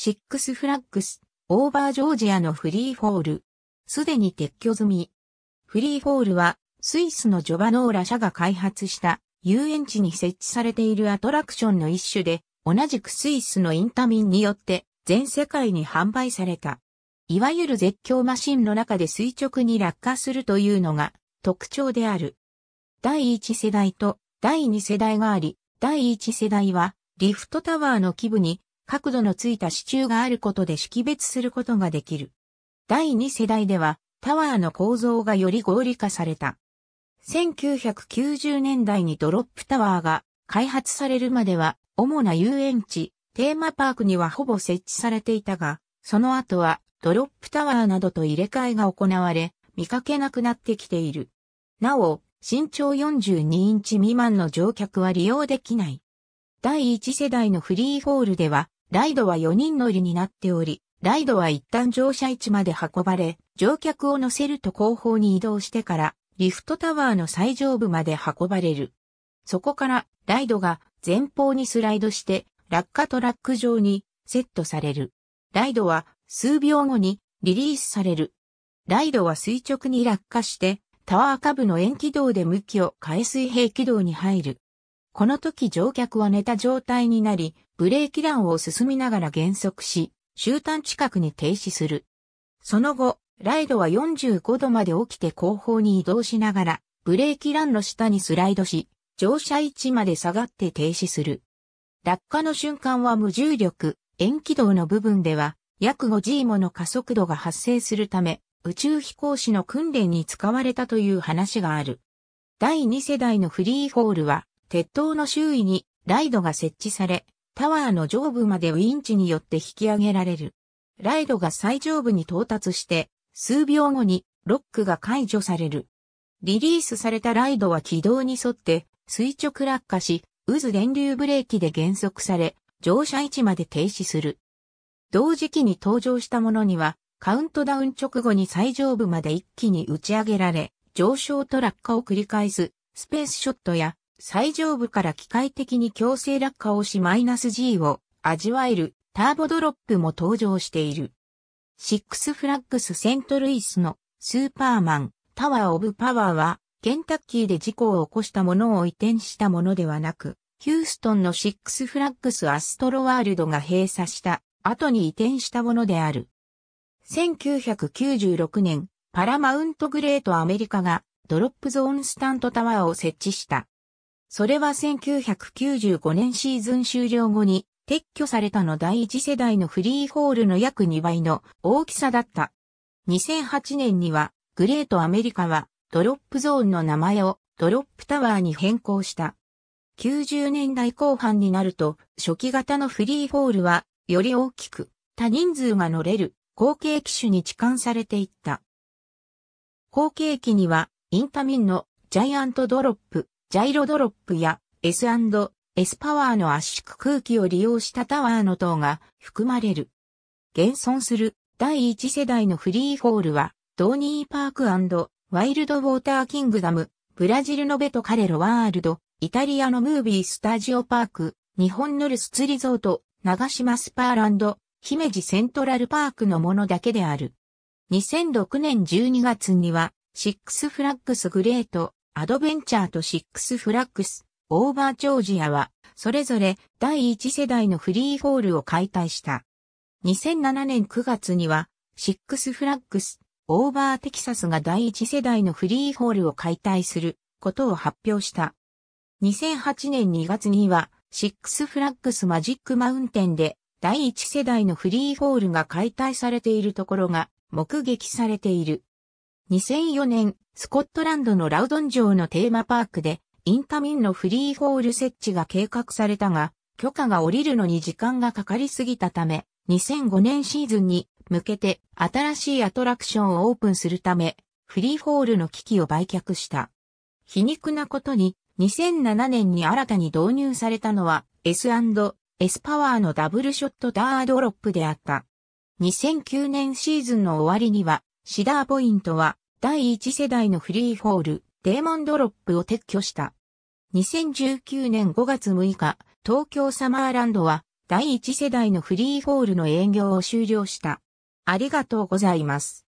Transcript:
シックスフラッグス、オーバージョージアのフリーフォール。すでに撤去済み。フリーフォールは、スイスのジョバノーラ社が開発した遊園地に設置されているアトラクションの一種で、同じくスイスのインタミンによって全世界に販売された。いわゆる絶叫マシンの中で垂直に落下するというのが特徴である。第一世代と第二世代があり、第一世代はリフトタワーの基部に角度のついた支柱があることで識別することができる。第2世代ではタワーの構造がより合理化された。1990年代にドロップタワーが開発されるまでは主な遊園地、テーマパークにはほぼ設置されていたが、その後はドロップタワーなどと入れ替えが行われ、見かけなくなってきている。なお、身長42インチ未満の乗客は利用できない。第1世代のフリーフォールでは、ライドは4人乗りになっており、ライドは一旦乗車位置まで運ばれ、乗客を乗せると後方に移動してから、リフトタワーの最上部まで運ばれる。そこから、ライドが前方にスライドして、落下トラック上にセットされる。ライドは数秒後にリリースされる。ライドは垂直に落下して、タワー下部の円軌道で向きを変え水平軌道に入る。この時乗客は寝た状態になり、ブレーキランを進みながら減速し、終端近くに停止する。その後、ライドは45度まで起きて後方に移動しながら、ブレーキランの下にスライドし、乗車位置まで下がって停止する。落下の瞬間は無重力、遠軌道の部分では、約 5G もの加速度が発生するため、宇宙飛行士の訓練に使われたという話がある。第2世代のフリーホールは、鉄塔の周囲にライドが設置され、タワーの上部までウィンチによって引き上げられる。ライドが最上部に到達して、数秒後にロックが解除される。リリースされたライドは軌道に沿って垂直落下し、渦電流ブレーキで減速され、乗車位置まで停止する。同時期に登場したものには、カウントダウン直後に最上部まで一気に打ち上げられ、上昇と落下を繰り返す、スペースショットや最上部から機械的に強制落下をしマイナス -G を味わえるターボドロップも登場している。シックスフラッグスセントルイスのスーパーマンタワーオブパワーはケンタッキーで事故を起こしたものを移転したものではなく、ヒューストンのシックスフラッグスアストロワールドが閉鎖した後に移転したものである。1996年、パラマウントグレートアメリカがドロップゾーンスタントタワーを設置した。それは1995年シーズン終了後に撤去されたの第一世代のフリーホールの約2倍の大きさだった。2008年にはグレートアメリカはドロップゾーンの名前をドロップタワーに変更した。90年代後半になると初期型のフリーホールはより大きく多人数が乗れる後継機種に置換されていった。後継機にはインタミンのジャイアントドロップジャイロドロップや S&S パワーの圧縮空気を利用したタワーの塔が含まれる。現存する第1世代のフリーフォールは、ドーニーパークワイルドウォーターキングダム、ブラジルのベトカレロワールド、イタリアのムービースタジオパーク、日本のルスツリゾート、長島スパーランド、姫路セントラルパークのものだけである。2006年12月には、シックスフラッグスグレート、アドベンチャーとシックスフラッグス、オーバージョージアは、それぞれ第一世代のフリーフォールを解体した。2007年9月には、シックスフラッグス、オーバーテキサスが第一世代のフリーフォールを解体することを発表した。2008年2月には、シックスフラッグスマジックマウンテンで第一世代のフリーフォールが解体されているところが目撃されている。2004年、スコットランドのラウドン城のテーマパークで、インタミンのフリーホール設置が計画されたが、許可が下りるのに時間がかかりすぎたため、2005年シーズンに向けて新しいアトラクションをオープンするため、フリーホールの機器を売却した。皮肉なことに、2007年に新たに導入されたのは S&S パワーのダブルショットダードロップであった。2009年シーズンの終わりにはシダーポイントは第1世代のフリーフォール、デーモンドロップを撤去した。2019年5月6日、東京サマーランドは第1世代のフリーフォールの営業を終了した。ありがとうございます。